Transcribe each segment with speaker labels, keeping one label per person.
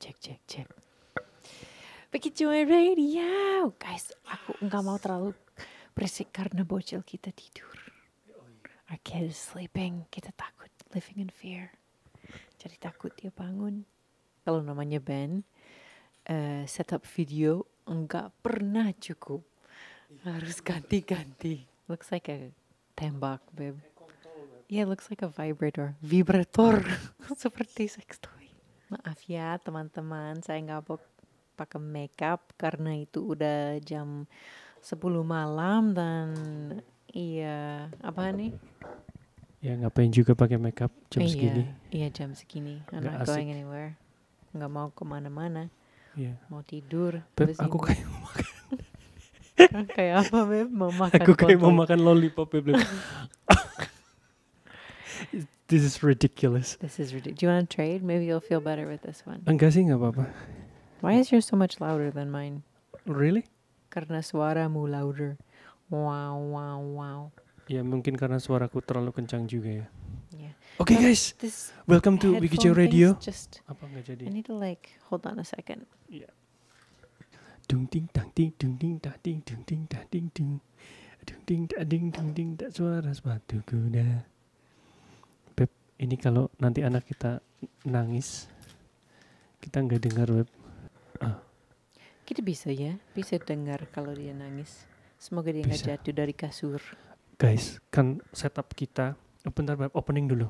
Speaker 1: cek cek cek cuma eh, radio guys aku enggak mau terlalu berisik karena bocil kita tidur our kids sleeping kita takut living in fear jadi takut dia bangun kalau namanya Ben, uh, setup video enggak pernah cukup harus ganti-ganti looks like a tembak babe yeah looks like a vibrator vibrator seperti sex toy Maaf ya teman-teman, saya nggak pakai makeup karena itu udah jam 10 malam dan iya apa nih?
Speaker 2: Ya ngapain juga pakai makeup jam iya, segini?
Speaker 1: Iya jam segini. I'm gak not asik. going anywhere. Nggak mau kemana-mana. Yeah. Mau tidur. Beb, aku kayak kayak apa beb? Mau makan. Aku kayak mau makan lollipop beb.
Speaker 2: this is ridiculous.
Speaker 1: This is ridiculous. Do you want to trade? Maybe you'll feel better with this one. I'm guessing Ababa. Uh, Why is yours so much louder than mine? Really? Karena suaramu louder. Wow, wow, wow.
Speaker 2: yeah, mungkin karena suaraku terlalu kencang juga ya.
Speaker 1: Yeah. Okay but guys, this welcome to Wikijo Radio. Just Apa nggak jadi? I need to like hold on a second. Yeah.
Speaker 2: Dung ding dang ding dung ding dang ding dung ding dang ding dung dung ding dang ding dung ding dang suara sepatu kuda. ini kalau nanti anak kita nangis kita nggak dengar web ah.
Speaker 1: kita bisa ya bisa dengar kalau dia nangis semoga dia nggak jatuh dari kasur
Speaker 2: guys kan setup kita oh, bentar web opening dulu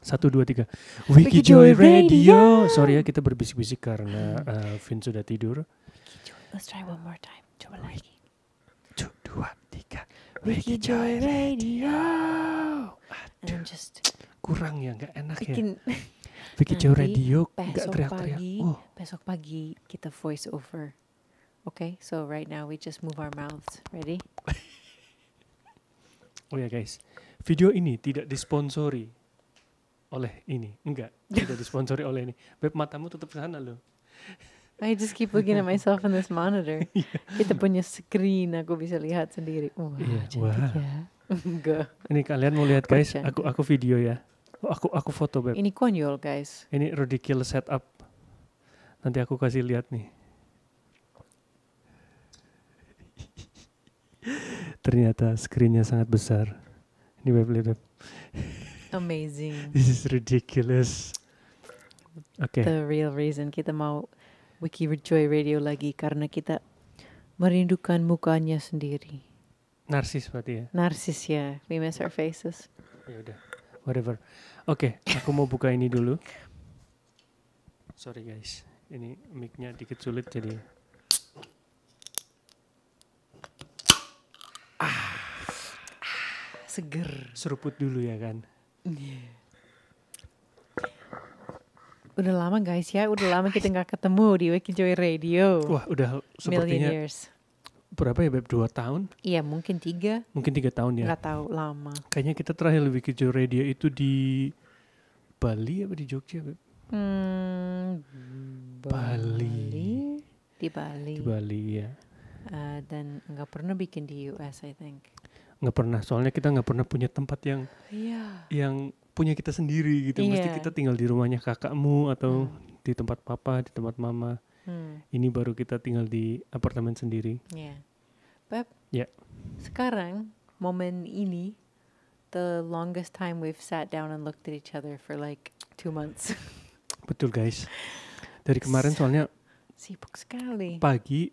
Speaker 2: satu dua tiga Wiki Joy Radio. sorry ya kita berbisik-bisik karena uh, Vin sudah tidur
Speaker 1: let's try one more time coba lagi satu dua tiga Wiki Joy Radio And I'm just kurang ya nggak enak bikin, ya
Speaker 2: bikin jauh radio nggak teriak-teriak pagi, oh.
Speaker 1: besok pagi kita voice over oke okay? so right now we just move our mouths ready
Speaker 2: oh ya yeah, guys video ini tidak disponsori oleh ini enggak tidak disponsori oleh ini beb matamu tetap
Speaker 1: sana loh I just keep looking at myself in this monitor. yeah. Kita punya screen, aku bisa lihat sendiri. Wah, yeah, cantik wow. ya. Enggak.
Speaker 2: Ini kalian mau lihat guys, aku aku video ya. Aku aku foto beb. Ini konyol guys. Ini ridiculous setup. Nanti aku kasih lihat nih. Ternyata screennya sangat besar. Ini beb beb.
Speaker 1: Amazing.
Speaker 2: This is ridiculous. Okay.
Speaker 1: The real reason kita mau Wiki Joy Radio lagi karena kita merindukan mukanya sendiri. Narsis berarti ya? Narsis ya, we miss our faces. Ya udah
Speaker 2: whatever. Oke, okay, aku mau buka ini dulu. Sorry guys, ini mic-nya dikit sulit jadi. Ah,
Speaker 1: seger.
Speaker 2: Seruput dulu ya kan.
Speaker 1: Iya. Udah lama guys ya, udah lama kita nggak ketemu di Wake Joy Radio. Wah, udah sepertinya Million
Speaker 2: berapa ya Beb? Dua tahun?
Speaker 1: Iya mungkin tiga. Mungkin
Speaker 2: tiga tahun ya? Gak
Speaker 1: tahu lama.
Speaker 2: Kayaknya kita terakhir lebih ke dia itu di Bali apa di Jogja Beb?
Speaker 1: Hmm, Bali. Bali. Di Bali. Di Bali ya. Uh, dan nggak pernah bikin di US I think.
Speaker 2: Nggak pernah, soalnya kita nggak pernah punya tempat yang yeah. yang punya kita sendiri gitu. Yeah. Mesti iya. kita tinggal di rumahnya kakakmu atau hmm. di tempat papa, di tempat mama hmm. ini baru kita tinggal di apartemen sendiri
Speaker 1: yeah. Beb yeah. sekarang momen ini the longest time we've sat down and looked at each other for like two months
Speaker 2: betul guys dari kemarin soalnya
Speaker 1: sibuk sekali
Speaker 2: pagi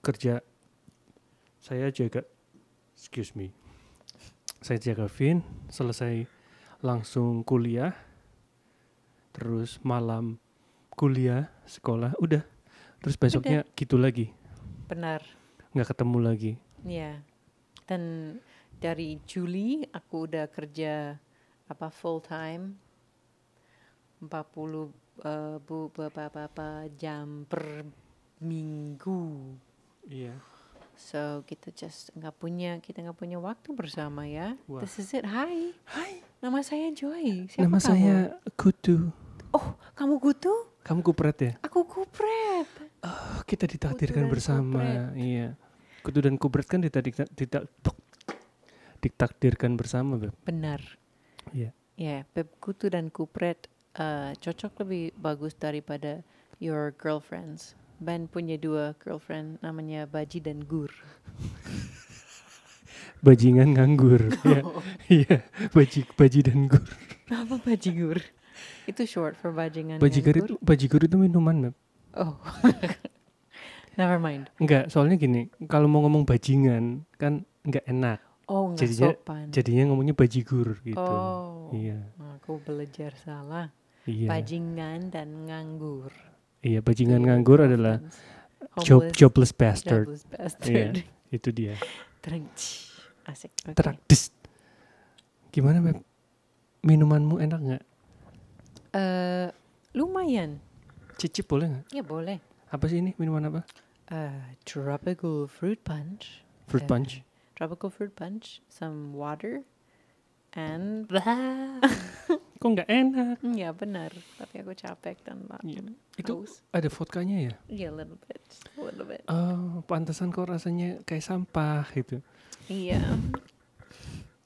Speaker 2: kerja saya jaga excuse me saya jaga Vin selesai langsung kuliah terus malam kuliah sekolah udah terus besoknya Bener. gitu lagi benar nggak ketemu lagi
Speaker 1: Iya. Dan dari Juli aku udah kerja apa full time 40 uh, eh, bu beberapa jam per minggu. Iya. So kita just nggak punya kita nggak punya waktu bersama ya. Wah. This is it. Hai. Hai. Nama saya Joy. Siapa Nama kamu? saya Kutu. Oh, kamu Kutu?
Speaker 2: Kamu kupret ya?
Speaker 1: Aku kupret oh, kita ditakdirkan bersama. Kubret.
Speaker 2: Iya. Kudu dan kubret kan tidak tidak ditakdirkan bersama, Beb.
Speaker 1: Benar. Iya. Yeah. Ya, yeah, Beb Kutu dan Kupret uh, eh, cocok lebih bagus daripada Your Girlfriends. Ben punya dua girlfriend namanya Baji dan Gur.
Speaker 2: Bajingan nganggur. Iya. Oh. Iya, Baji Baji dan Gur.
Speaker 1: Apa Baji Gur? itu short for bajingan. Bajigur itu gur
Speaker 2: itu minuman, Beb.
Speaker 1: Oh. Never mind.
Speaker 2: Enggak, soalnya gini, kalau mau ngomong bajingan kan enggak enak. Oh, enggak jadinya, sopan. Jadinya ngomongnya bajigur gitu. Oh.
Speaker 1: Iya. Aku belajar salah. Iya. Bajingan dan nganggur.
Speaker 2: Iya, bajingan yeah. nganggur adalah job jobless bastard. Jobless bastard. Iya, itu dia.
Speaker 1: Trench. Asik. Okay.
Speaker 2: Traktis. Gimana, Beb? Minumanmu enak nggak?
Speaker 1: Eh, uh, lumayan. Cicip boleh nggak? Iya boleh. Apa sih ini minuman apa? Uh, tropical fruit punch. Fruit uh, punch. Tropical fruit punch, some water, and. Kok nggak enak? Iya benar, tapi aku capek dan yeah. Itu
Speaker 2: ada vodkanya ya? Iya
Speaker 1: yeah, little bit, a little bit.
Speaker 2: Oh, pantesan kok rasanya kayak sampah gitu. Iya.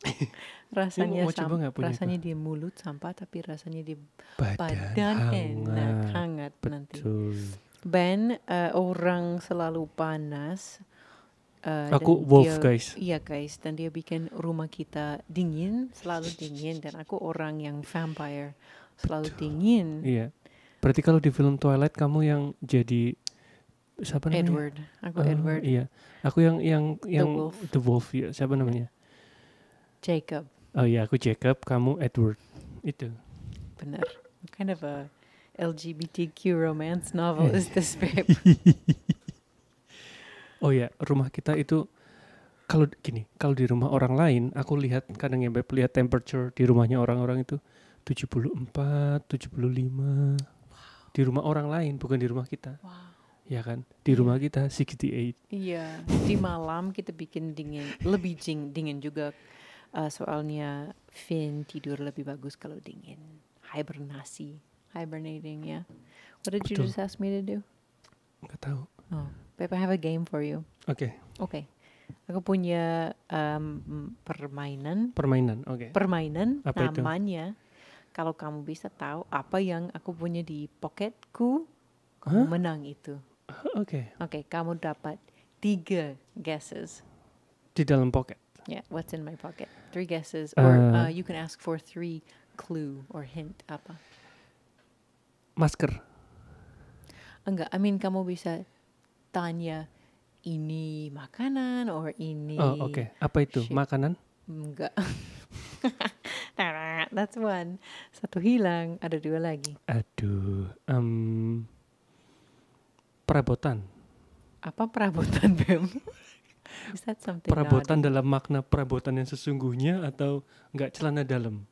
Speaker 1: rasanya mau oh, coba punya rasanya itu? di mulut sampah tapi rasanya di badan, badan hangat. enak hangat Betul. nanti Ben uh, orang selalu panas Uh, aku wolf dia, guys. Iya guys, dan dia bikin rumah kita dingin, selalu dingin. Dan aku orang yang vampire, selalu Betul. dingin.
Speaker 2: Iya. Berarti kalau di film Twilight kamu yang jadi siapa namanya? Edward. Aku uh, Edward. Iya. Aku yang yang yang the wolf. The wolf ya. Siapa namanya? Jacob oh iya, aku Jacob kamu Edward itu
Speaker 1: benar kind of a LGBTQ romance novel is this babe
Speaker 2: oh ya rumah kita itu kalau gini kalau di rumah orang lain aku lihat kadang ya babe lihat temperature di rumahnya orang-orang itu 74 75 wow. di rumah orang lain bukan di rumah kita wow. ya kan di iya. rumah kita 68
Speaker 1: iya di malam kita bikin dingin lebih dingin juga Uh, soalnya Finn tidur lebih bagus kalau dingin. Hibernasi, hibernating ya. Yeah. What did you just ask me to do?
Speaker 2: Gak tahu. Oh,
Speaker 1: Pepe, have a game for you. Oke. Okay. Oke. Okay. Aku punya um, permainan. Permainan, oke. Okay. Permainan. Apa namanya, kalau kamu bisa tahu apa yang aku punya di pocketku, huh? menang itu. Oke. Okay. Oke, okay, kamu dapat tiga guesses.
Speaker 2: Di dalam pocket.
Speaker 1: Yeah, what's in my pocket? Three guesses, or uh, uh, you can ask for three clue or hint apa? Masker. Enggak, I mean kamu bisa tanya ini makanan or ini. Oh oke, okay. apa
Speaker 2: itu shit. makanan?
Speaker 1: Enggak. That's one. Satu hilang, ada dua lagi.
Speaker 2: Aduh, um, perabotan.
Speaker 1: Apa perabotan Bem? perabotan
Speaker 2: naughty? dalam makna perabotan yang sesungguhnya atau nggak celana dalam?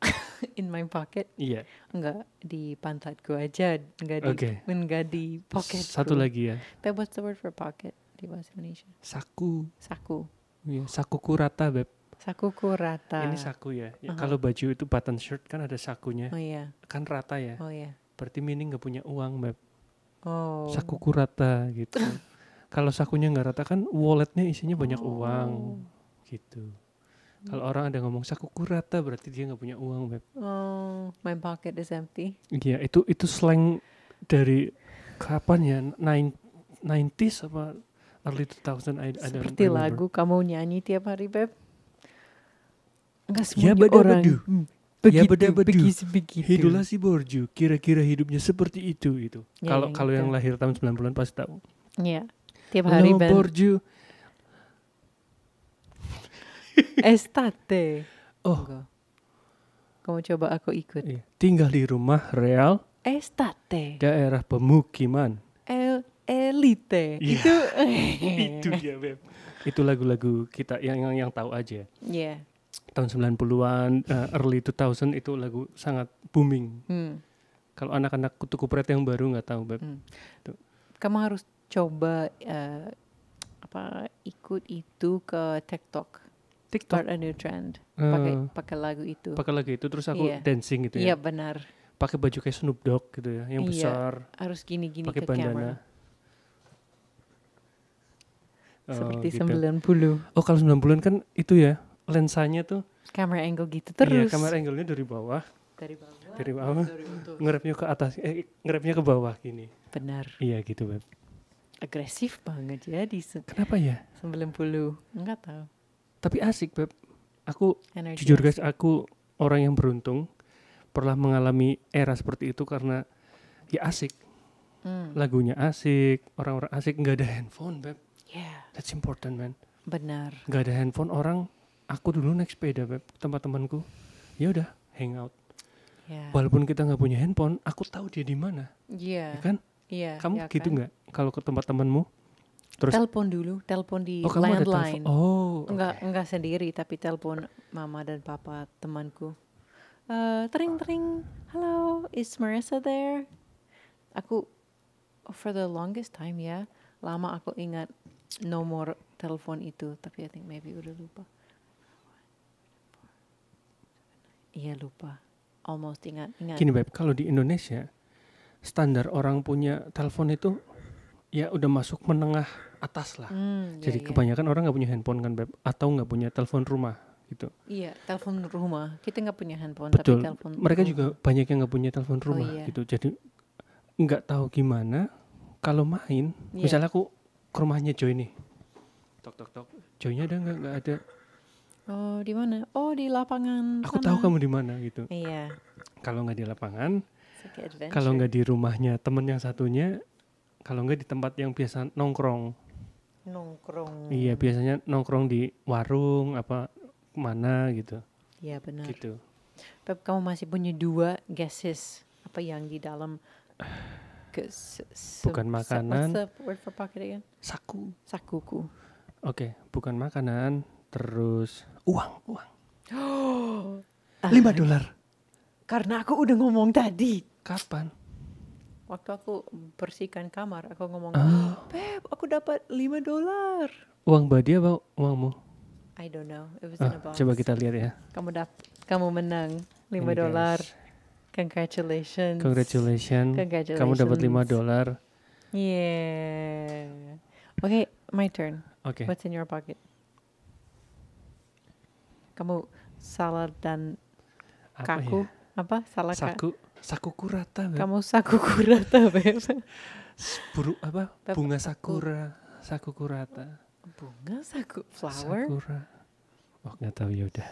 Speaker 1: In my pocket? Iya. Yeah. Enggak di pantat aja, enggak di okay. enggak di pocket. Satu gua. lagi ya. Beb, what's the word for pocket di bahasa Indonesia? Saku. Saku.
Speaker 2: Iya, yeah, sakuku rata, Beb.
Speaker 1: Sakuku rata. Ini saku ya. ya uh-huh. Kalau
Speaker 2: baju itu button shirt kan ada sakunya. Oh iya. Yeah. Kan rata ya. Oh iya. Yeah. Berarti Mini nggak punya uang, Beb. Oh. Sakuku rata gitu. kalau sakunya nggak rata kan walletnya isinya banyak oh. uang gitu. Hmm. Kalau orang ada ngomong sakuku rata berarti dia nggak punya uang, Beb.
Speaker 1: Oh, my pocket is empty.
Speaker 2: Iya, itu itu slang dari kapan ya? Nine, 90s apa early 2000 I, I Seperti don't lagu
Speaker 1: kamu nyanyi tiap hari, Beb. Nggak semua ya, beda orang. Hmm. Ya begitu, ya
Speaker 2: beda bedu. begitu. Hidulah si Borju, kira-kira hidupnya seperti itu itu. Ya, kalau ya, kalau ya, yang gitu. lahir tahun 90-an pasti tahu.
Speaker 1: Iya. Tiap hari Lumpur band. Estate. Oh. Enggak. Kamu coba aku ikut. Iya.
Speaker 2: Tinggal di rumah real.
Speaker 1: Estate.
Speaker 2: Daerah pemukiman.
Speaker 1: El elite. Yeah. Itu. itu dia beb.
Speaker 2: Itu lagu-lagu kita yang yang, yang tahu aja. Iya. Yeah. Tahun 90-an, uh, eh, early 2000 itu lagu sangat booming. Hmm. Kalau anak-anak kutu kupret yang baru nggak tahu, Beb. Hmm.
Speaker 1: Kamu harus coba uh, apa ikut itu ke TikTok. TikTok. Start a new trend. Eh. Pakai uh, pakai lagu itu. Pakai lagu itu terus aku yeah. dancing gitu ya. Iya yeah, benar.
Speaker 2: Pakai baju kayak Snoop Dogg gitu ya, yang yeah. besar.
Speaker 1: Harus gini-gini ke bandana. kamera.
Speaker 2: Oh, Seperti gitu. 90. Oh, kalau 90 puluh kan itu ya, lensanya tuh
Speaker 1: kamera angle gitu iya, terus. Iya, camera
Speaker 2: angle-nya dari bawah. Dari bawah. Dari bawah. Ngerepnya ke atas, eh ngerepnya ke bawah
Speaker 1: gini. Benar.
Speaker 2: Iya gitu, Beb.
Speaker 1: Agresif banget ya di Kenapa ya? 90. Enggak tahu. Tapi asik, Beb. Aku Energy jujur guys,
Speaker 2: aku orang yang beruntung pernah mengalami era seperti itu karena ya asik. Hmm. Lagunya asik, orang-orang asik, nggak ada handphone, Beb. Yeah. That's important, man. Benar. Nggak ada handphone orang, aku dulu naik sepeda, Beb, tempat temanku. Ya udah, hangout.
Speaker 1: Yeah. Walaupun kita nggak punya
Speaker 2: handphone, aku tahu dia di mana.
Speaker 1: Iya. Yeah. Ya kan? Iya. Yeah, Kamu yeah, gitu kan? nggak?
Speaker 2: kalau ke tempat temanmu? Terus
Speaker 1: telepon dulu, telepon di oh, landline. Oh, enggak enggak sendiri tapi telepon mama dan papa temanku. Uh, eh, tering tering, hello, is Marissa there? Aku for the longest time ya, lama aku ingat nomor telepon itu, tapi I think maybe udah lupa. Iya lupa, almost ingat ingat. Gini beb,
Speaker 2: kalau di Indonesia standar orang punya telepon itu ya udah masuk menengah atas lah. Hmm, ya, Jadi iya, kebanyakan orang nggak punya handphone kan beb atau nggak punya telepon rumah gitu.
Speaker 1: Iya, telepon rumah. Kita nggak punya handphone Betul. tapi telepon. Mereka rumah. juga
Speaker 2: banyak yang nggak punya telepon oh, rumah oh, iya. gitu. Jadi nggak tahu gimana kalau main. Yeah. Misalnya aku ke rumahnya Joy nih. Tok tok tok. Joynya ada nggak? Nggak ada.
Speaker 1: Oh, di mana? Oh, di lapangan. Aku sana. tahu kamu
Speaker 2: di mana gitu. Iya. Kalau nggak di lapangan, kalau nggak di rumahnya temen yang satunya kalau enggak di tempat yang biasa nongkrong
Speaker 1: nongkrong
Speaker 2: iya biasanya nongkrong di warung apa mana gitu
Speaker 1: iya benar gitu Pep kamu masih punya dua gases apa yang di dalam bukan makanan saku sakuku oke
Speaker 2: okay, bukan makanan terus
Speaker 1: uang uang lima oh, dolar karena aku udah ngomong tadi kapan waktu aku bersihkan kamar aku ngomong oh. Beb aku dapat 5 dolar
Speaker 2: uang badi apa uangmu
Speaker 1: I don't know it was oh, in a box coba kita lihat ya kamu dap kamu menang 5 dolar congratulations congratulations, congratulations. kamu dapat 5 dolar yeah oke okay, my turn okay. what's in your pocket kamu salah dan kaku apa, ya? apa salah saku Sakukurata. Beb. Kamu sakukurata, Beb.
Speaker 2: Buru apa? Bunga sakura. Sakukurata. Bunga saku flower. Sakura. oh, nggak tahu ya udah.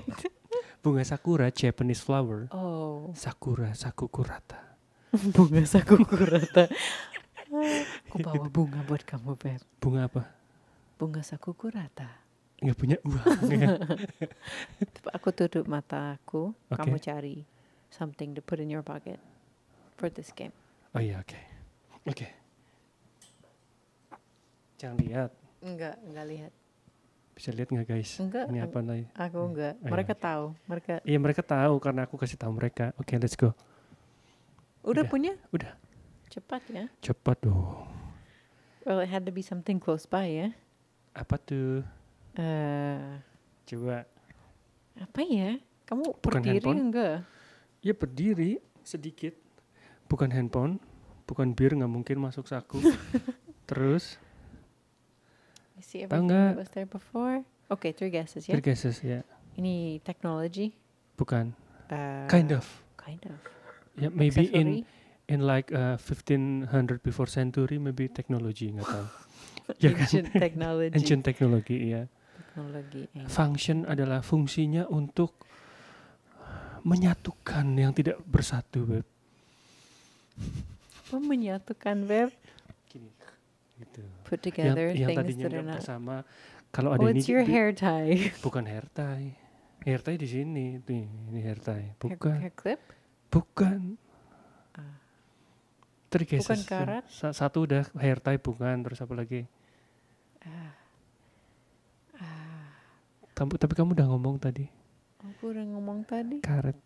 Speaker 2: Bunga sakura, Japanese flower. Oh. Sakura, sakukurata. bunga sakukurata. Aku bawa bunga buat kamu, Beb. Bunga apa?
Speaker 1: Bunga sakukurata
Speaker 2: nggak punya uang.
Speaker 1: Ya. aku tutup mataku okay. kamu cari something to put in your pocket for this game.
Speaker 2: Oh iya, oke. Oke. Jangan lihat.
Speaker 1: Enggak, enggak lihat.
Speaker 2: Bisa lihat enggak guys? Enggak. Ini apa nih? Aku hmm. enggak. Oh, mereka iya. tahu. Mereka. Iya mereka tahu karena aku kasih tahu mereka. Oke, okay, let's go.
Speaker 1: Udah, Udah punya? Udah. Cepat ya.
Speaker 2: Cepat dong.
Speaker 1: Well, it had to be something close by ya.
Speaker 2: Apa tuh?
Speaker 1: Eh. Uh, Coba. Apa ya? Kamu berdiri enggak?
Speaker 2: ya berdiri sedikit bukan handphone bukan bir nggak mungkin masuk saku terus
Speaker 1: tahu nggak oke okay, three guesses ya three guesses ya yeah. ini technology bukan uh, kind of kind of yeah maybe Accessory?
Speaker 2: in in like uh, 1500 before century maybe technology nggak tahu ya kan ancient technology ancient technology ya yeah. technology eh. function adalah fungsinya untuk menyatukan yang tidak bersatu, Beb.
Speaker 1: Apa menyatukan, Beb? Gini, gitu. Put together yang, yang things tadinya that are not bersama. Kalau ada oh, ini, your hair tie?
Speaker 2: Bukan hair tie. Hair tie di sini, nih, ini hair tie. Bukan. Hair, hair clip? Bukan. Ah. Tergeser. Bukan karat? Satu udah hair tie, bukan. Terus apa lagi? Ah. Ah. Kamu, tapi kamu udah ngomong tadi
Speaker 1: Aku udah ngomong tadi. Karet.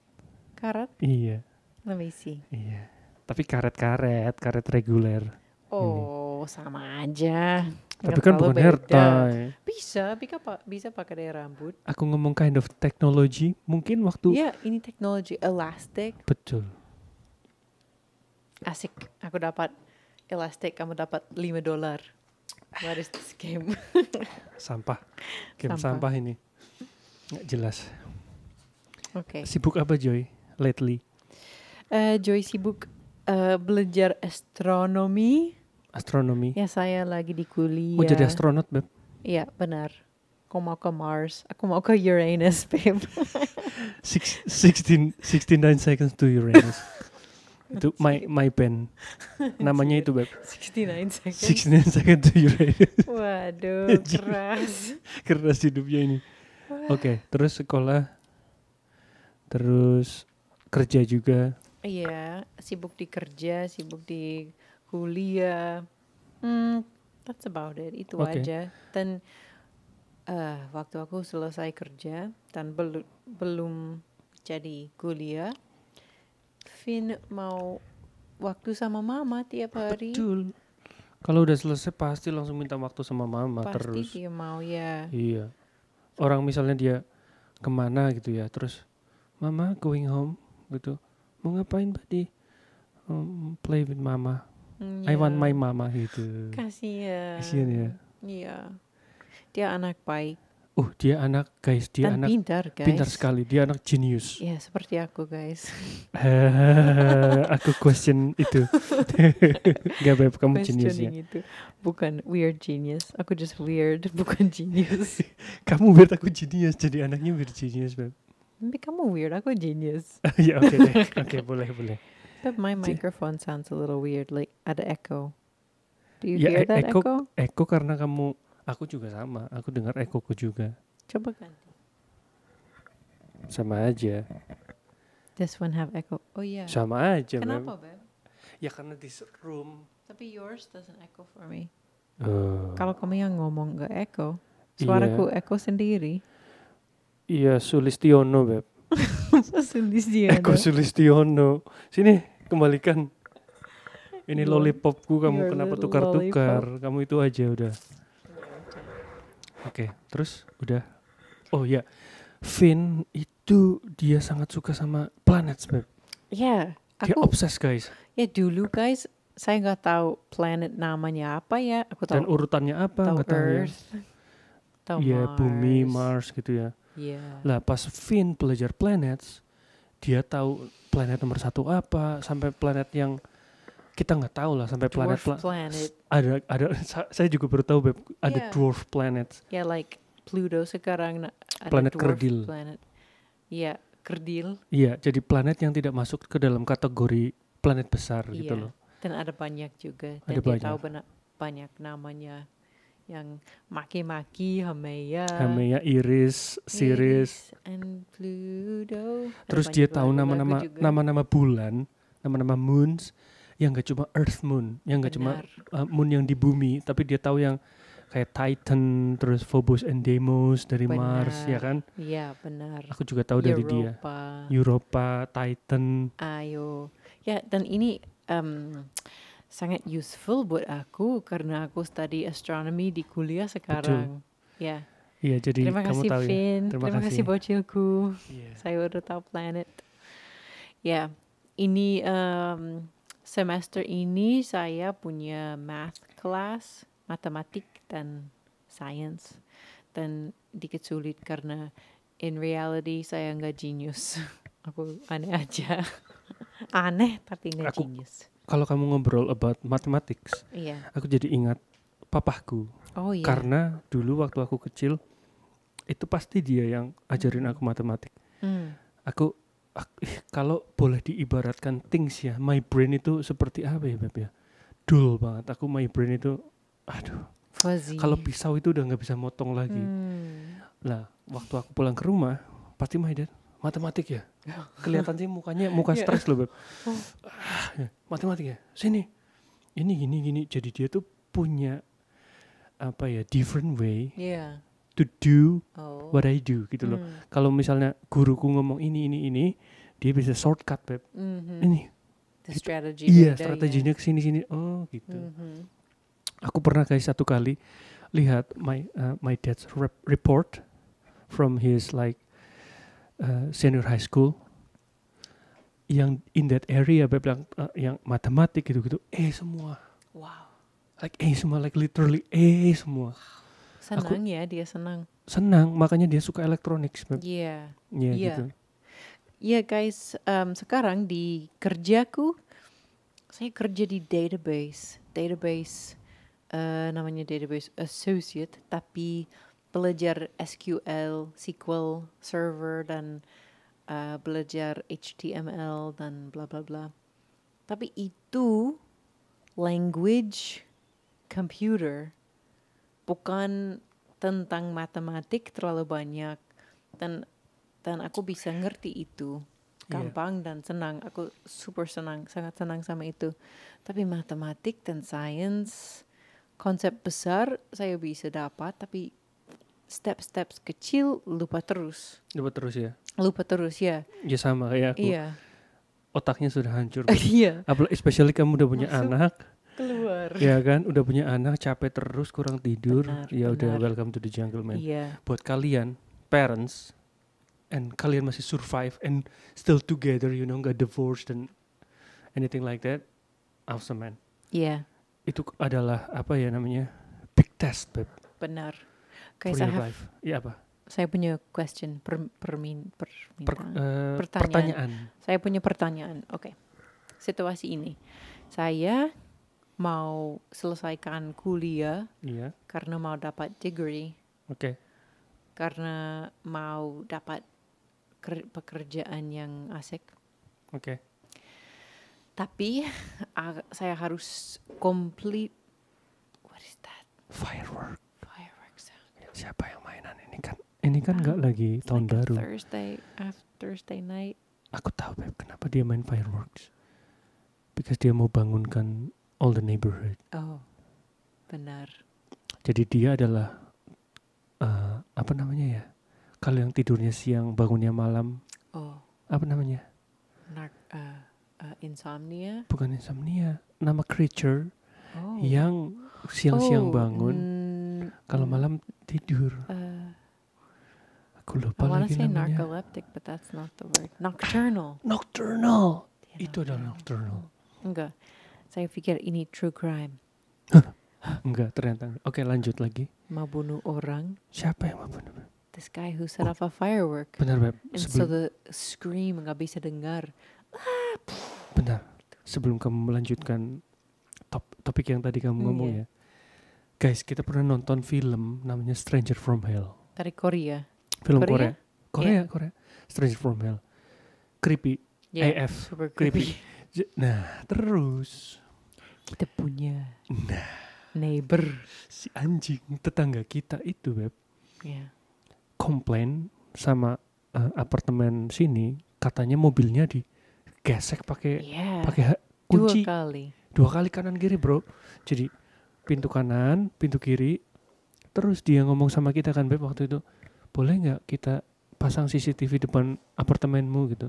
Speaker 1: Karet? Iya. Lebih sih
Speaker 2: Iya. Tapi karet-karet, karet reguler.
Speaker 1: Oh, ini. sama aja. Tapi Nggak kan bukan hair tie. Bisa, bisa, bisa pakai dari rambut.
Speaker 2: Aku ngomong kind of technology, mungkin waktu... Iya,
Speaker 1: ini technology elastic Betul. Asik, aku dapat elastic kamu dapat 5 dolar. What is this game?
Speaker 2: sampah. Game sampah, sampah ini. Nggak jelas. Oke. Okay. Sibuk apa Joy lately?
Speaker 1: Uh, Joy sibuk uh, belajar astronomi. Astronomi. Ya saya lagi di kuliah. Oh jadi astronot beb? Iya benar. Aku mau ke Mars, aku mau ke Uranus beb. Six,
Speaker 2: 16, 69 seconds to Uranus. itu my my pen namanya itu beb 69 seconds 69 seconds to Uranus waduh keras keras hidupnya ini oke okay, terus sekolah terus kerja juga
Speaker 1: iya sibuk di kerja sibuk di kuliah hmm that's about it itu okay. aja dan uh, waktu aku selesai kerja dan belu belum jadi kuliah Vin mau waktu sama mama tiap hari betul
Speaker 2: kalau udah selesai pasti langsung minta waktu sama mama pasti terus pasti
Speaker 1: dia mau ya
Speaker 2: iya orang misalnya dia kemana gitu ya terus mama going home gitu mau ngapain tadi um, play with mama yeah. I iya. want my mama gitu kasian kasian ya
Speaker 1: iya dia anak baik
Speaker 2: uh dia anak guys dia Dan anak pintar guys pintar sekali dia anak genius
Speaker 1: ya yeah, seperti aku guys
Speaker 2: aku question itu gak beb kamu genius ya
Speaker 1: itu. bukan weird genius aku just weird bukan genius kamu weird aku genius jadi anaknya weird genius beb Maybe kamu weird, aku genius. ya oke deh,
Speaker 2: oke boleh boleh.
Speaker 1: But my microphone sounds a little weird, like ada echo. Do you ya, hear e-, that echo, echo?
Speaker 2: Echo karena kamu, aku juga sama, aku dengar echo ku juga.
Speaker 1: Coba ganti.
Speaker 2: Sama aja.
Speaker 1: This one have echo. Oh iya. Yeah. Sama aja. Kenapa, babe? Ya karena this room. Tapi yours doesn't echo for me. Uh. Kalau kamu yang ngomong gak echo, iya. suaraku yeah. echo sendiri.
Speaker 2: Iya Sulistiono beb.
Speaker 1: Sulistiono. Eko
Speaker 2: Sulistiono. Sini kembalikan. Ini iya. lollipopku kamu Your iya, kenapa tukar-tukar? Kamu itu aja udah. Oke, okay, terus udah. Oh ya, yeah. Finn itu dia sangat suka sama planet beb. Iya. Yeah, dia obses guys.
Speaker 1: Ya dulu guys saya nggak tahu planet namanya apa ya aku tahu dan urutannya apa nggak tahu ya. Earth, ya tahu iya, Mars. bumi Mars
Speaker 2: gitu ya Yeah. Iya. Lah pas Finn belajar planet dia tahu planet nomor satu apa sampai planet yang kita nggak tahu lah sampai planet, pla planet ada ada saya juga baru tahu beb ada yeah. dwarf planet
Speaker 1: ya yeah, like Pluto sekarang ada planet dwarf kerdil planet ya yeah, kerdil
Speaker 2: iya yeah, jadi planet yang tidak masuk ke dalam kategori planet besar yeah. gitu iya, loh
Speaker 1: dan ada banyak juga dan ada dia banyak. tahu banyak namanya yang maki-maki Hameya Hameya Iris
Speaker 2: Siris
Speaker 1: and Pluto terus dia tahu nama-nama
Speaker 2: nama-nama bulan nama-nama moons yang gak cuma Earth Moon yang gak cuma uh, moon yang di bumi tapi dia tahu yang kayak Titan, terus Phobos and Deimos dari benar. Mars, ya kan? Iya, benar. Aku juga tahu Europa. dari dia. Europa, Titan.
Speaker 1: Ayo. Ya, dan ini um, sangat useful buat aku karena aku study astronomy di kuliah sekarang. Betul. Ya. Iya, jadi terima kamu kasih tahu Finn. Ya. Terima, terima kasih, kasih bocilku. Yeah. Saya udah tahu planet. Ya, yeah. ini um, semester ini saya punya math class, matematik dan science. Dan dikit sulit karena in reality saya nggak genius. aku aneh aja. aneh tapi nggak genius
Speaker 2: kalau kamu ngobrol about mathematics, iya. aku jadi ingat papahku. Oh iya. Karena dulu waktu aku kecil itu pasti dia yang ajarin aku matematik. Hmm. Aku, eh, kalau boleh diibaratkan things ya, my brain itu seperti apa ya, Beb ya? Dul banget. Aku my brain itu aduh. Kalau pisau itu udah nggak bisa motong lagi. Hmm. Nah, waktu aku pulang ke rumah, pasti my dad matematik ya? ya kelihatan sih mukanya muka ya. stres loh beb oh. ah, ya. matematik ya sini ini gini gini jadi dia tuh punya apa ya different way yeah. to do oh. what I do gitu loh mm. kalau misalnya guruku ngomong ini ini ini dia bisa shortcut beb
Speaker 1: mm-hmm. ini
Speaker 2: The gitu. strategy iya strateginya iya. ke sini, sini oh gitu mm-hmm. aku pernah kayak satu kali lihat my uh, my dad's rep- report from his like Eh, senior high school yang in that area Beb bilang uh, yang matematik gitu-gitu eh semua. Wow. Like eh semua like literally eh semua. Senang Aku, ya dia senang. Senang makanya dia suka elektronik Iya. Yeah. Iya yeah, yeah. gitu. Iya
Speaker 1: yeah, guys, um, sekarang di kerjaku saya kerja di database, database uh, namanya database associate tapi belajar SQL, SQL Server dan uh, belajar HTML dan bla bla bla. Tapi itu language computer bukan tentang matematik terlalu banyak dan dan aku bisa ngerti itu iya. gampang yeah. dan senang aku super senang sangat senang sama itu tapi matematik dan science konsep besar saya bisa dapat tapi step-step kecil lupa terus. Lupa terus ya. Lupa terus ya.
Speaker 2: Ya sama kayak aku. Iya. Otaknya sudah hancur. iya. Apalagi especially kamu udah punya Masuk anak. Keluar. Ya kan, udah punya anak capek terus kurang tidur. Benar, ya benar. udah welcome to the jungle man. Iya. Buat kalian parents and kalian masih survive and still together, you know, nggak divorced and anything like that. Awesome man. Iya. Itu adalah apa ya namanya? Big test, babe.
Speaker 1: Benar Guys, for your life. Ya apa? Saya punya question, per, permin, permintaan, per, uh, pertanyaan. pertanyaan. Saya punya pertanyaan. Oke, okay. situasi ini, saya mau selesaikan kuliah yeah. karena mau dapat degree. Oke. Okay. Karena mau dapat pekerjaan yang asik. Oke. Okay. Tapi uh, saya harus complete what is that? Firework
Speaker 2: siapa yang mainan ini kan ini kan nggak um, lagi tahun like baru
Speaker 1: Thursday after uh, Thursday night aku
Speaker 2: tahu Beb, kenapa dia main fireworks because dia mau bangunkan all the neighborhood
Speaker 1: oh benar
Speaker 2: jadi dia adalah uh, apa namanya ya kalau yang tidurnya siang bangunnya malam oh apa namanya
Speaker 1: Nark, uh, uh, insomnia bukan insomnia
Speaker 2: nama creature oh. yang siang-siang oh, bangun kalau malam
Speaker 1: tidur. Uh,
Speaker 2: Aku lupa I want to say
Speaker 1: narcoleptic, but that's not the word. Nocturnal. Nocturnal.
Speaker 2: Yeah, Itu adalah nocturnal.
Speaker 1: Enggak. Saya pikir ini true crime.
Speaker 2: Enggak, ternyata. Oke, okay, lanjut lagi.
Speaker 1: Mau bunuh orang. Siapa yang mau bunuh? This guy who set oh. off a firework. Benar, Beb. And so the scream nggak bisa dengar. Ah,
Speaker 2: Benar. Sebelum kamu melanjutkan top, topik yang tadi kamu mm, ngomong yeah. ya guys kita pernah nonton film namanya Stranger from Hell
Speaker 1: dari Korea film Korea Korea Korea, yeah. Korea.
Speaker 2: Stranger from Hell creepy yeah, AF super creepy. creepy nah
Speaker 1: terus kita punya nah neighbor
Speaker 2: si anjing tetangga kita itu beb yeah. komplain sama uh, apartemen sini katanya mobilnya di gesek pakai
Speaker 1: yeah. pakai kunci dua kali dua kali
Speaker 2: kanan kiri bro jadi pintu kanan, pintu kiri. Terus dia ngomong sama kita kan Beb waktu itu, boleh nggak kita pasang CCTV depan apartemenmu gitu?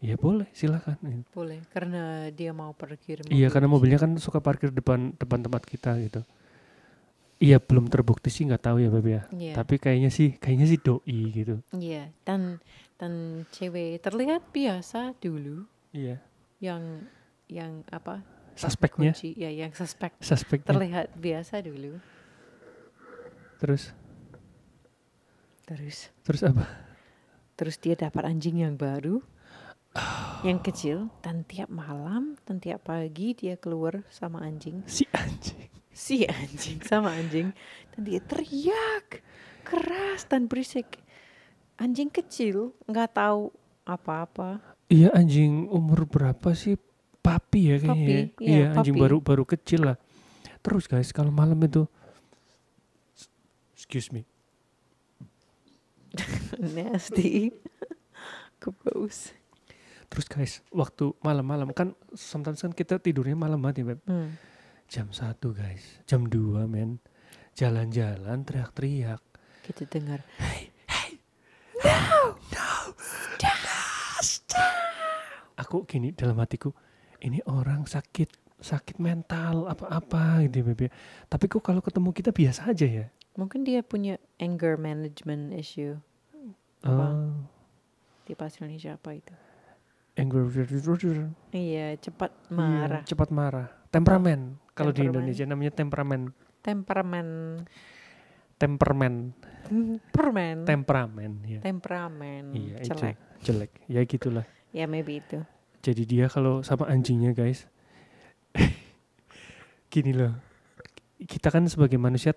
Speaker 2: Iya boleh, silahkan.
Speaker 1: Boleh, karena dia mau parkir. iya, karena mobilnya
Speaker 2: kan suka parkir depan depan tempat kita gitu. Iya belum terbukti sih nggak tahu ya Beb ya. Yeah. Tapi kayaknya sih kayaknya sih doi gitu.
Speaker 1: Iya, yeah. dan dan cewek terlihat biasa dulu. Iya. Yeah. Yang yang apa suspeknya ya yang suspek suspeknya. terlihat biasa dulu terus terus terus apa terus dia dapat anjing yang baru yang kecil dan tiap malam dan tiap pagi dia keluar sama anjing si anjing si anjing sama anjing dan dia teriak keras dan berisik anjing kecil nggak tahu apa-apa
Speaker 2: iya anjing umur berapa sih papi ya kayaknya. Ya. iya, iya anjing baru baru kecil lah. Terus guys kalau malam itu excuse me.
Speaker 1: Nasty. Gross.
Speaker 2: Terus guys, waktu malam-malam kan sometimes kan kita tidurnya malam banget ya, Beb. Hmm. Jam satu guys, jam dua men. Jalan-jalan teriak-teriak. Kita dengar. Hey, hey. No, no. no. Aku gini dalam hatiku, ini orang sakit sakit mental apa-apa gitu ya, Bebe. Tapi kok kalau ketemu kita biasa aja ya?
Speaker 1: Mungkin dia punya anger management issue. Apa? Uh, di bahasa Indonesia apa itu? Anger Iya, cepat iya, marah. Iya, cepat marah.
Speaker 2: Temperamen. Kalau di Indonesia namanya temperamen.
Speaker 1: Temperamen.
Speaker 2: Temperamen. Temperamen. Temperamen. Ya. Temperamen. Iya, jelek. Jelek. Ya gitulah. ya maybe itu jadi dia kalau sama anjingnya guys gini loh kita kan sebagai manusia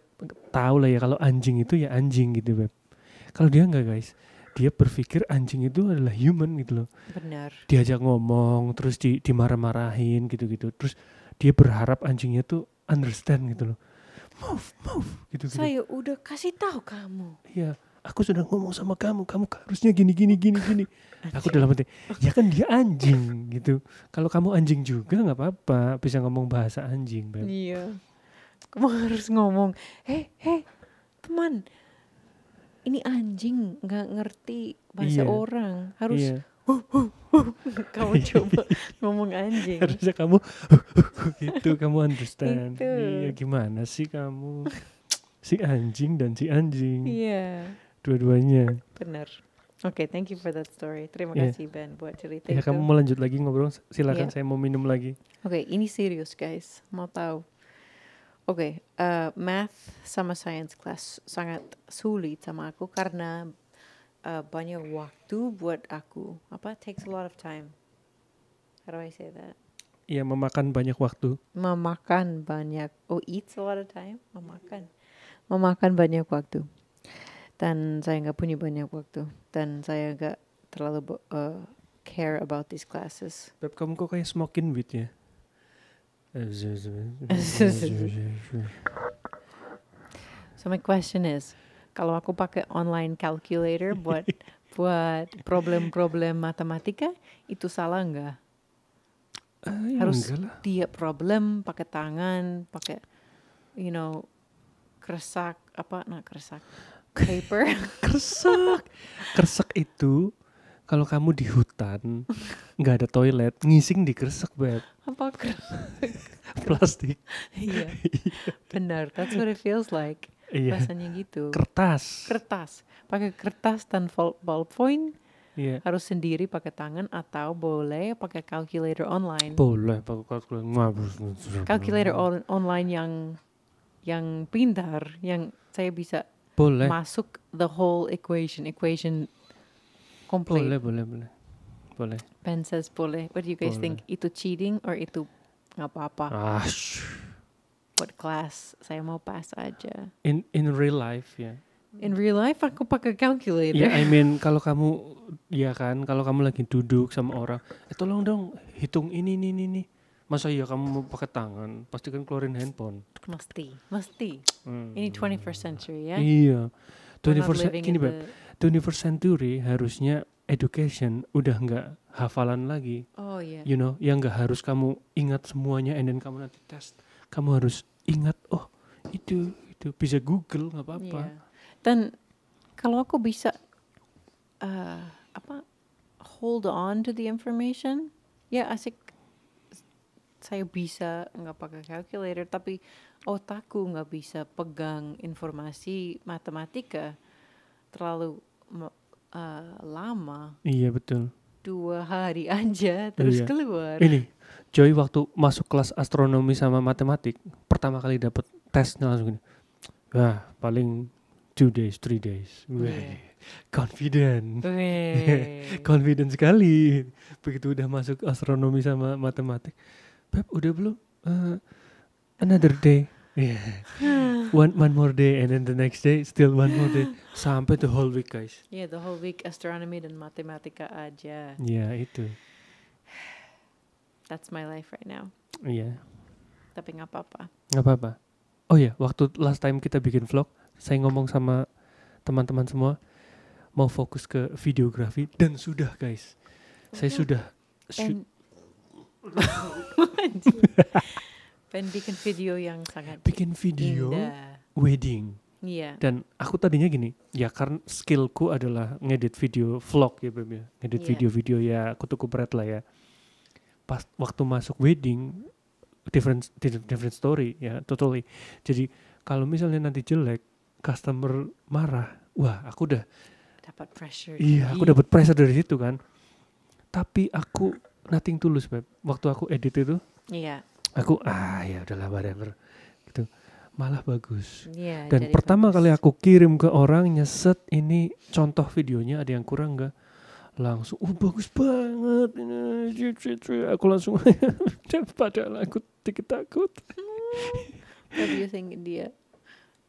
Speaker 2: tahu lah ya kalau anjing itu ya anjing gitu beb kalau dia enggak guys dia berpikir anjing itu adalah human gitu loh benar diajak ngomong terus di dimarah-marahin gitu-gitu terus dia berharap anjingnya tuh understand gitu loh
Speaker 1: move move gitu, gitu. saya udah kasih tahu kamu
Speaker 2: iya aku sudah ngomong sama kamu, kamu harusnya gini gini gini gini. Aku dalam hati, ya kan dia anjing gitu. Kalau kamu anjing juga nggak apa-apa, bisa ngomong bahasa anjing. Beb.
Speaker 1: Iya, kamu harus ngomong, hei hei teman, ini anjing nggak ngerti bahasa iya. orang, harus. Iya. kamu iya. coba ngomong anjing harusnya kamu gitu kamu understand itu. iya
Speaker 2: gimana sih kamu si anjing dan si anjing. Iya. Yeah dua-duanya
Speaker 1: benar Oke, okay, thank you for that story. Terima yeah. kasih Ben buat cerita. Ya, itu. kamu mau lanjut lagi ngobrol? Silakan, yeah.
Speaker 2: saya mau minum lagi.
Speaker 1: Oke, okay, ini serius guys, mau tahu. Oke, okay, uh, eh, math sama science class sangat sulit sama aku karena uh, banyak waktu buat aku. Apa takes a lot of time. How do I say that? Iya, yeah, memakan
Speaker 2: banyak waktu.
Speaker 1: Memakan banyak. Oh, eats a lot of time. Memakan. Memakan banyak waktu dan saya nggak punya banyak waktu dan saya nggak terlalu uh, care about these classes.
Speaker 2: Beb kamu kok kayak smoking weed ya?
Speaker 1: so my question is, kalau aku pakai online calculator buat buat problem-problem matematika itu salah nggak? Uh, Harus tiap problem pakai tangan, pakai you know kresak apa nak kresak? Creeper. kersek.
Speaker 2: Kersek itu kalau kamu di hutan nggak ada toilet ngising di kersek beb
Speaker 1: apa kersek plastik iya. iya benar that's what it feels like iya. rasanya gitu kertas kertas pakai kertas dan ballpoint Yeah. harus sendiri pakai tangan atau boleh pakai calculator online boleh
Speaker 2: pakai calculator calculator on
Speaker 1: online yang yang pintar yang saya bisa boleh. Masuk the whole equation, equation
Speaker 2: complete. Boleh, boleh, boleh. Boleh.
Speaker 1: Ben says boleh. What do you guys boleh. think? Itu cheating or itu apa-apa? Ah, Buat kelas, saya mau pass aja.
Speaker 2: In in real life ya.
Speaker 1: Yeah. In real life aku pakai calculator. Ya, yeah, I
Speaker 2: mean kalau kamu ya kan, kalau kamu lagi duduk sama orang, eh tolong dong hitung ini ini ini. ini masa iya kamu mau pakai tangan pasti kan keluarin handphone
Speaker 1: mesti mesti hmm. ini 21st century ya iya 21st ini beb
Speaker 2: 21st century harusnya education udah enggak hafalan lagi oh iya yeah. you know yang enggak harus kamu ingat semuanya and then kamu nanti test kamu harus ingat oh itu itu bisa google nggak apa-apa yeah.
Speaker 1: dan kalau aku bisa uh, apa hold on to the information ya asik saya bisa nggak pakai calculator tapi otakku nggak bisa pegang informasi matematika terlalu uh, lama iya betul dua hari aja terus iya. keluar ini
Speaker 2: Joy waktu masuk kelas astronomi sama matematik pertama kali dapat tesnya langsung gini wah paling two days three days Weh. confident, confident sekali. Begitu udah masuk astronomi sama matematik, Beb udah belum? Uh, another day. Yeah. one one more day and then the next day still one more day sampai the whole week guys.
Speaker 1: Yeah, the whole week astronomy dan matematika aja.
Speaker 2: Yeah, itu.
Speaker 1: That's my life right now. Iya. Yeah. Tapi nggak apa-apa.
Speaker 2: Nggak apa-apa. Oh ya, yeah, waktu last time kita bikin vlog, saya ngomong sama teman-teman semua mau fokus ke videografi dan sudah guys. Saya sudah
Speaker 1: shoot Pengen bikin video yang sangat bikin video indah.
Speaker 2: wedding. Iya. Dan aku tadinya gini, ya karena skillku adalah ngedit video vlog ya Beb ya. Ngedit iya. video-video ya aku tukup berat lah ya. Pas waktu masuk wedding different different story ya totally. Jadi kalau misalnya nanti jelek, customer marah, wah aku udah dapat pressure. Iya, aku dapat pressure dari situ kan. Tapi aku nothing tulus Beb. waktu aku edit itu iya aku ah ya udahlah whatever gitu malah bagus yeah, dan pertama bagus. kali aku kirim ke orang nyeset ini contoh videonya ada yang kurang nggak langsung oh bagus banget ini, aku langsung padahal aku dikit takut
Speaker 1: hmm. what do you think dia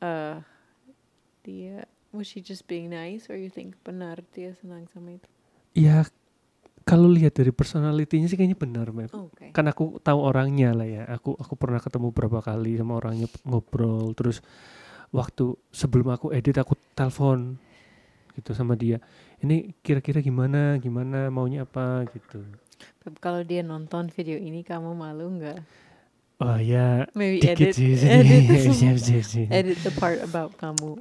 Speaker 1: uh, dia was she just being nice or you think benar dia senang sama itu
Speaker 2: ya kalau lihat dari personalitinya sih kayaknya benar Mep. okay. Kan aku tahu orangnya lah ya. Aku aku pernah ketemu berapa kali sama orangnya ngobrol terus waktu sebelum aku edit aku telepon gitu sama dia. Ini kira-kira gimana? Gimana maunya apa gitu.
Speaker 1: kalau dia nonton video ini kamu malu nggak?
Speaker 2: Oh ya, edit, edit, edit, iya, iya, iya,
Speaker 1: edit the part about kamu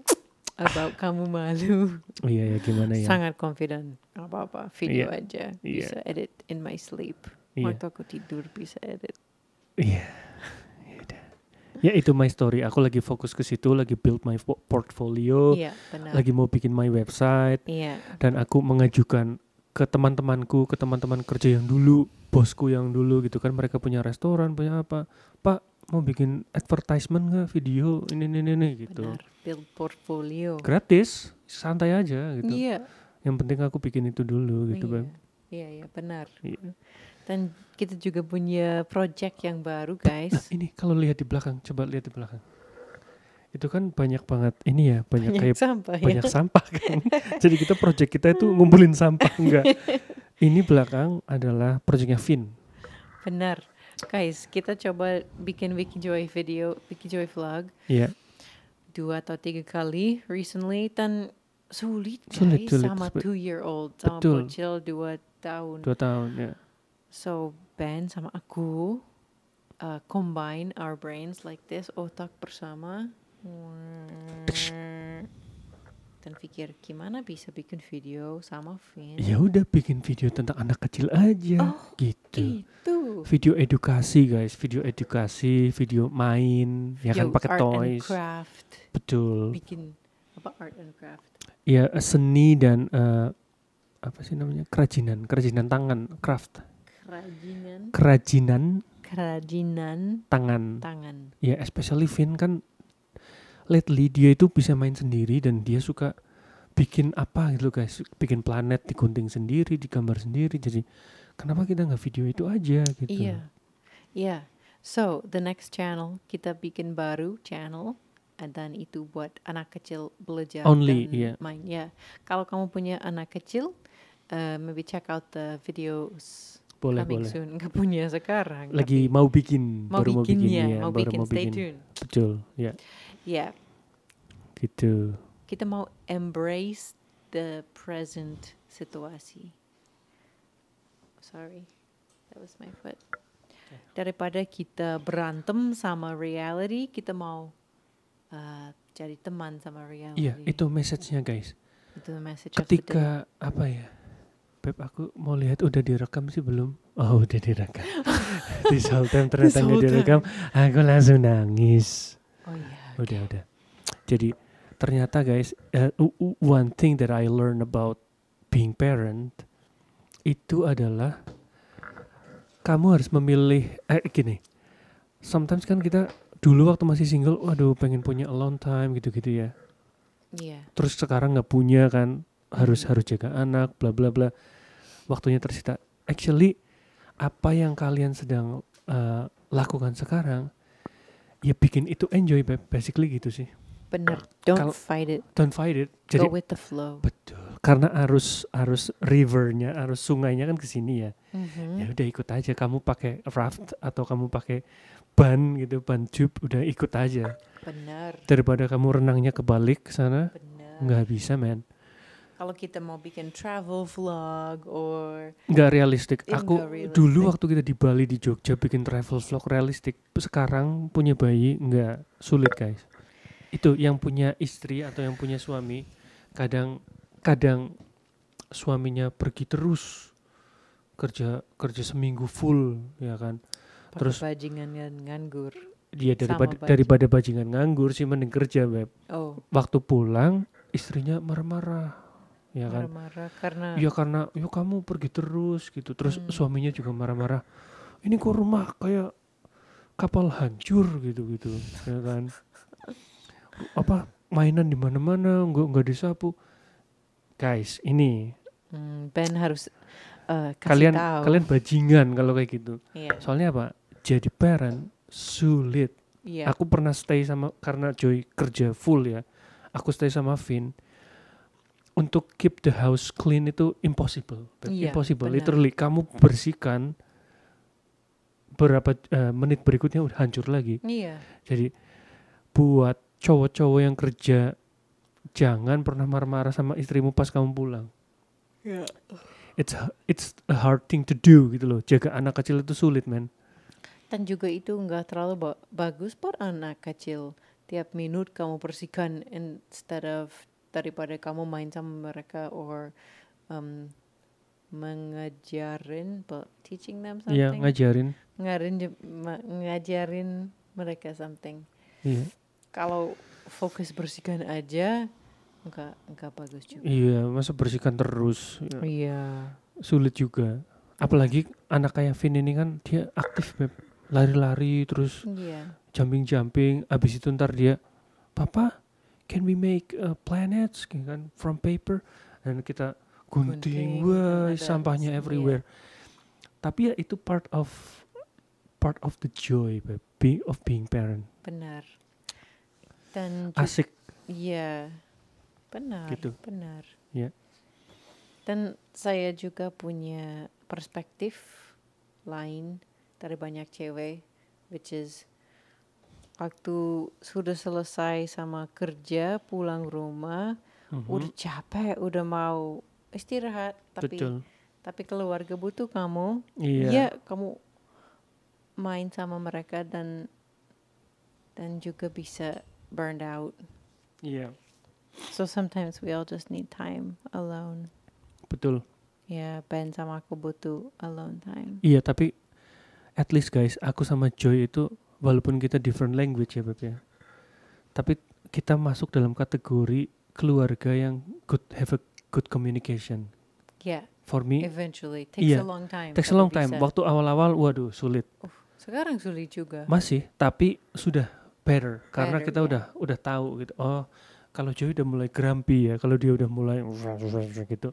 Speaker 1: about kamu malu. Iya ya gimana ya? Sangat confident. Apa-apa video yeah. aja iya. bisa yeah. edit in my sleep. Yeah. Waktu aku tidur bisa edit. Iya. Yeah.
Speaker 2: Ya, ya itu my story. Aku lagi fokus ke situ, lagi build my portfolio, yeah, benar. lagi mau bikin my website, yeah. dan aku mengajukan ke teman-temanku, ke teman-teman kerja yang dulu, bosku yang dulu gitu kan, mereka punya restoran, punya apa, Pak, mau bikin advertisement nggak video ini ini ini gitu Benar.
Speaker 1: build portfolio
Speaker 2: gratis santai aja gitu iya. yang penting aku bikin itu dulu gitu iya. bang
Speaker 1: iya iya benar iya. dan kita juga punya project yang baru nah, guys nah,
Speaker 2: ini kalau lihat di belakang coba lihat di belakang itu kan banyak banget ini ya banyak, banyak kayak sampah, ya. banyak sampah kan jadi kita project kita itu ngumpulin sampah enggak ini belakang adalah projectnya Vin
Speaker 1: benar Guys, kita coba bikin Wiki Joy video, Wiki Joy vlog. Iya. Yeah. Dua atau tiga kali recently dan sulit, sulit sulit, sama two year old sama Betul. bocil dua tahun. Dua tahun ya. Yeah. So Ben sama aku uh, combine our brains like this otak bersama dan pikir gimana bisa bikin video sama Vin. Ya
Speaker 2: udah bikin video tentang anak kecil aja oh, gitu. Itu. Video edukasi guys, video edukasi, video main, ya kan pakai toys. And craft.
Speaker 1: Betul. Bikin apa art and craft.
Speaker 2: Ya eh, seni dan uh, apa sih namanya? kerajinan, kerajinan tangan, craft.
Speaker 1: Kerajinan.
Speaker 2: Kerajinan.
Speaker 1: Kerajinan. Tangan. Tangan. Ya
Speaker 2: especially Vin kan lately dia itu bisa main sendiri dan dia suka bikin apa gitu guys bikin planet digunting sendiri digambar sendiri jadi kenapa kita nggak video itu aja gitu iya yeah. iya
Speaker 1: yeah. so the next channel kita bikin baru channel dan itu buat anak kecil belajar Only, dan yeah. main ya yeah. kalau kamu punya anak kecil uh, maybe check out the videos boleh coming boleh nggak punya sekarang lagi tapi mau bikin mau baru bikin, mau bikin ya, ya mau baru bikin, mau bikin stay tuned
Speaker 2: betul ya yeah. Iya. Yeah. Gitu.
Speaker 1: Kita mau embrace the present situasi. Sorry, that was my foot. Daripada kita berantem sama reality, kita mau uh, cari teman sama reality. Iya, itu
Speaker 2: message-nya guys.
Speaker 1: Itu message Ketika apa
Speaker 2: ya? Beb, aku mau lihat udah direkam sih belum? Oh, udah direkam. Di Soltem ternyata nggak direkam. Aku langsung nangis. Oh iya. Udah, udah. Jadi ternyata guys, uh, one thing that I learn about being parent itu adalah kamu harus memilih eh gini. Sometimes kan kita dulu waktu masih single, waduh pengen punya alone time gitu-gitu ya. Yeah. Terus sekarang nggak punya kan, harus harus jaga anak, bla bla bla. Waktunya tersita. Actually apa yang kalian sedang uh, lakukan sekarang ya bikin itu enjoy basically gitu sih
Speaker 1: bener don't Kalo, fight it don't fight it jadi go with the flow betul
Speaker 2: karena arus arus rivernya arus sungainya kan ke sini ya mm-hmm. ya udah ikut aja kamu pakai raft atau kamu pakai ban gitu ban tube udah ikut aja benar daripada kamu renangnya kebalik sana nggak bisa men
Speaker 1: kalau kita mau bikin travel vlog or nggak realistik. Iya, Aku realistic. dulu
Speaker 2: waktu kita di Bali di Jogja bikin travel vlog realistik. Sekarang punya bayi nggak sulit guys. Itu yang punya istri atau yang punya suami kadang kadang suaminya pergi terus kerja kerja seminggu full ya kan. Pada terus
Speaker 1: bajingan nganggur. Iya daripada bajing. daripada
Speaker 2: bajingan nganggur sih mending kerja beb. Oh. Waktu pulang istrinya marah-marah ya kan marah-marah karena ya karena yo kamu pergi terus gitu terus hmm. suaminya juga marah-marah ini kok rumah kayak kapal hancur gitu gitu ya kan apa mainan di mana-mana nggak nggak disapu guys ini
Speaker 1: hmm, Ben harus uh, kalian tahu. kalian
Speaker 2: bajingan kalau kayak gitu yeah. soalnya apa jadi parent sulit yeah. aku pernah stay sama karena Joy kerja full ya aku stay sama Vin untuk keep the house clean itu impossible, yeah, impossible. Benar. Literally kamu bersihkan berapa uh, menit berikutnya udah hancur lagi. Iya. Jadi buat cowok-cowok yang kerja jangan pernah marah-marah sama istrimu pas kamu pulang. Yeah. It's a, it's a hard thing to do gitu loh. Jaga anak kecil itu sulit, men.
Speaker 1: Dan juga itu nggak terlalu ba bagus buat anak kecil. Tiap minut kamu bersihkan instead of daripada kamu main sama mereka or um, mengajarin teaching them iya, something. yeah, ngajarin. Ngajarin ngajarin mereka something. Yeah. Kalau fokus bersihkan aja enggak enggak bagus juga. Iya, yeah,
Speaker 2: masa bersihkan terus. Ya. Iya. Sulit juga. Apalagi anak kayak Vin ini kan dia aktif Lari-lari terus. Iya. Jumping-jumping, abis itu ntar dia, "Papa, can we make uh, planets kan, kan from paper dan kita gunting, gunting wah kan, sampahnya everywhere ya. tapi ya itu part of part of the joy being of being parent
Speaker 1: benar dan asik iya benar gitu. benar ya yeah. dan saya juga punya perspektif lain dari banyak cewek which is waktu sudah selesai sama kerja pulang rumah mm-hmm. udah capek udah mau istirahat tapi Betul. tapi keluarga butuh kamu iya ya, kamu main sama mereka dan dan juga bisa burned out iya so sometimes we all just need time alone betul ya Ben sama aku butuh alone time
Speaker 2: iya tapi at least guys aku sama Joy itu walaupun kita different language ya Beb ya tapi kita masuk dalam kategori keluarga yang good have a good communication yeah for me eventually takes yeah, a long time takes a long time bisa. waktu awal-awal waduh sulit uh,
Speaker 1: sekarang sulit juga masih
Speaker 2: tapi sudah better, better karena kita yeah. udah udah tahu gitu oh kalau Joey udah mulai grumpy ya, kalau dia udah mulai gitu,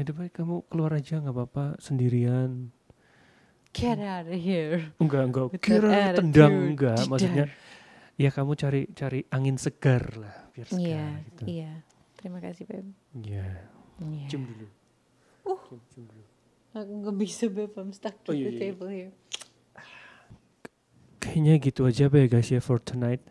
Speaker 2: ya baik kamu keluar aja nggak apa-apa sendirian,
Speaker 1: get hmm. out of here. Enggak, enggak. Kira tendang enggak maksudnya.
Speaker 2: Ya kamu cari cari angin segar lah biar segar yeah, gitu. Iya.
Speaker 1: Yeah. Terima kasih, Beb.
Speaker 2: Iya. Yeah. Yeah. Cium dulu. Uh. Cium, cium dulu.
Speaker 1: Aku nggak bisa, Beb. I'm stuck to oh, iya, the iya, iya. table here.
Speaker 2: Kayaknya gitu aja, Beb, ya, guys ya for tonight.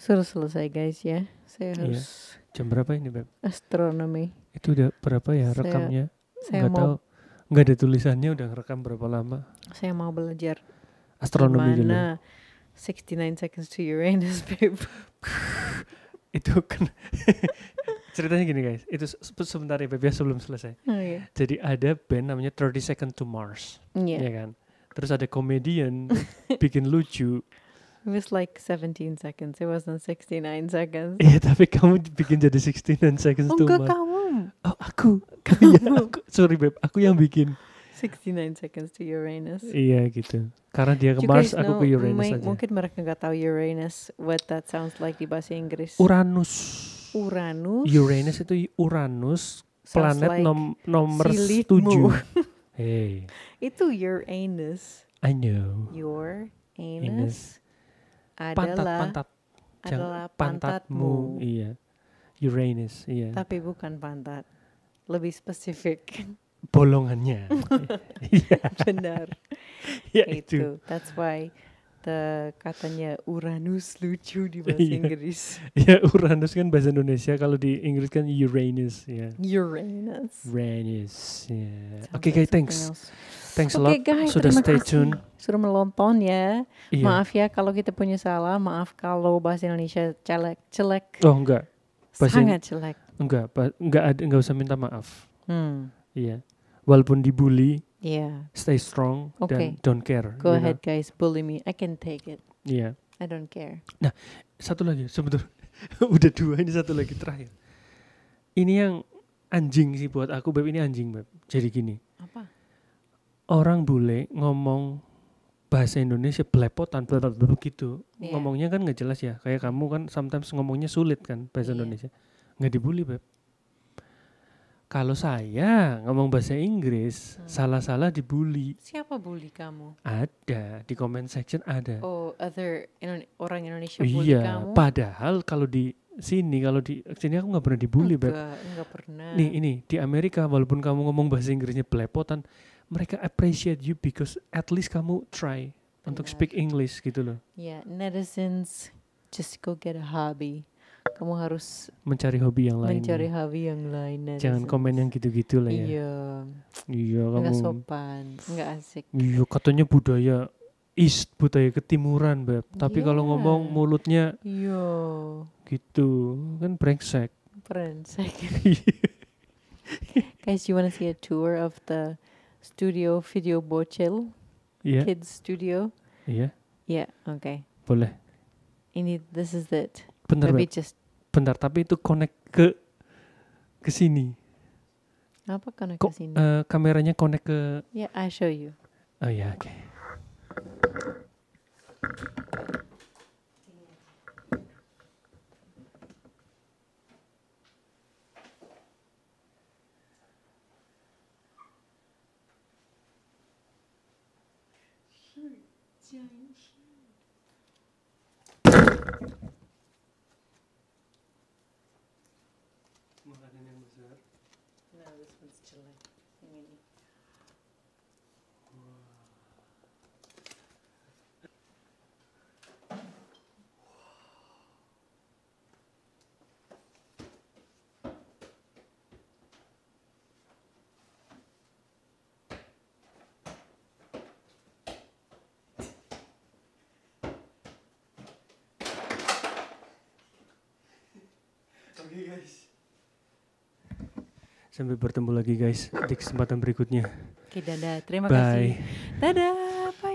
Speaker 1: Suruh selesai, guys ya. Saya iya. harus yeah.
Speaker 2: Jam berapa ini, Beb?
Speaker 1: Astronomi.
Speaker 2: Itu udah berapa ya rekamnya? Saya, saya Nggak mau tahu nggak ada tulisannya udah ngerekam berapa
Speaker 1: lama saya mau belajar astronomi dulu 69 seconds to Uranus babe itu kan
Speaker 2: ceritanya gini guys itu sebentar ya babe ya, sebelum selesai oh, yeah. jadi ada band namanya 30 Seconds to Mars yeah. ya iya kan terus ada komedian bikin lucu
Speaker 1: It was like 17 seconds. It wasn't 69 seconds. Iya,
Speaker 2: tapi kamu bikin jadi 69 seconds tuh. Oh, enggak kamu.
Speaker 1: Oh, aku. Kan iya.
Speaker 2: sorry babe, aku yang bikin.
Speaker 1: 69 seconds to Uranus. Iya gitu. Karena dia ke you Mars, aku ke Uranus aja. Mungkin mereka nggak tahu Uranus, what that sounds like di bahasa Inggris. Uranus. Uranus. Uranus
Speaker 2: itu Uranus, sounds planet like nom nomor tujuh. hey.
Speaker 1: Itu Uranus. I know. Your anus, anus. adalah pantat, pantat. adalah pantatmu. pantatmu.
Speaker 2: Iya. Uranus, iya.
Speaker 1: Tapi bukan pantat lebih spesifik
Speaker 2: bolongannya
Speaker 1: iya. benar ya itu. that's why the katanya Uranus lucu di bahasa yeah. Inggris. Ya
Speaker 2: yeah, Uranus kan bahasa Indonesia kalau di Inggris kan Uranus ya. Yeah.
Speaker 1: Uranus.
Speaker 2: Uranus. Yeah. Oke okay, guys, thanks. Thanks okay, a lot. Guys, Sudah stay tune.
Speaker 1: Sudah melonton ya. Yeah. Maaf ya kalau kita punya salah, maaf kalau bahasa Indonesia celek celek. Oh enggak. Bahasa Sangat celek
Speaker 2: Enggak, enggak ada enggak usah minta maaf. Hmm. Iya. Walaupun dibully, yeah. stay strong okay. dan don't care. Go ahead
Speaker 1: know? guys, bully me. I can take it. Iya. Yeah. I don't care. Nah,
Speaker 2: satu lagi sebetulnya udah dua ini satu lagi terakhir. Ini yang anjing sih buat aku, Beb. Ini anjing, Beb. Jadi gini. Apa? Orang bule ngomong bahasa Indonesia belepotan begitu gitu. Yeah. Ngomongnya kan nggak jelas ya. Kayak kamu kan sometimes ngomongnya sulit kan bahasa yeah. Indonesia nggak dibully beb kalau saya ngomong bahasa Inggris hmm. salah-salah dibully.
Speaker 1: Siapa bully kamu?
Speaker 2: Ada di comment section ada.
Speaker 1: Oh, other orang Indonesia bully iya, kamu.
Speaker 2: padahal kalau di sini kalau di sini aku nggak pernah dibully, Beb. nggak pernah. Nih, ini di Amerika walaupun kamu ngomong bahasa Inggrisnya belepotan, mereka appreciate you because at least kamu try untuk speak English gitu loh.
Speaker 1: Yeah, netizens just go get a hobby kamu harus mencari hobi yang lain mencari ya. hobi yang lain jangan
Speaker 2: komen yang gitu-gitu lah ya iya iya kamu nggak
Speaker 1: sopan nggak asik
Speaker 2: iya katanya budaya East budaya ketimuran beb
Speaker 1: tapi yeah. kalau iya. ngomong mulutnya
Speaker 2: iya gitu kan brengsek brengsek
Speaker 1: guys you wanna see a tour of the studio video bocil yeah. kids studio iya yeah. iya yeah, oke okay. boleh ini this is it Bentar, the beaches.
Speaker 2: Bentar, tapi itu connect ke ke sini.
Speaker 1: Apa connect Ko, ke sini?
Speaker 2: Uh, kameranya connect ke
Speaker 1: Yeah, I show you. Oh ya, yeah, oke. Okay.
Speaker 2: Sampai bertemu lagi guys di kesempatan berikutnya. Oke, dadah. Terima Bye. kasih.
Speaker 1: Dadah.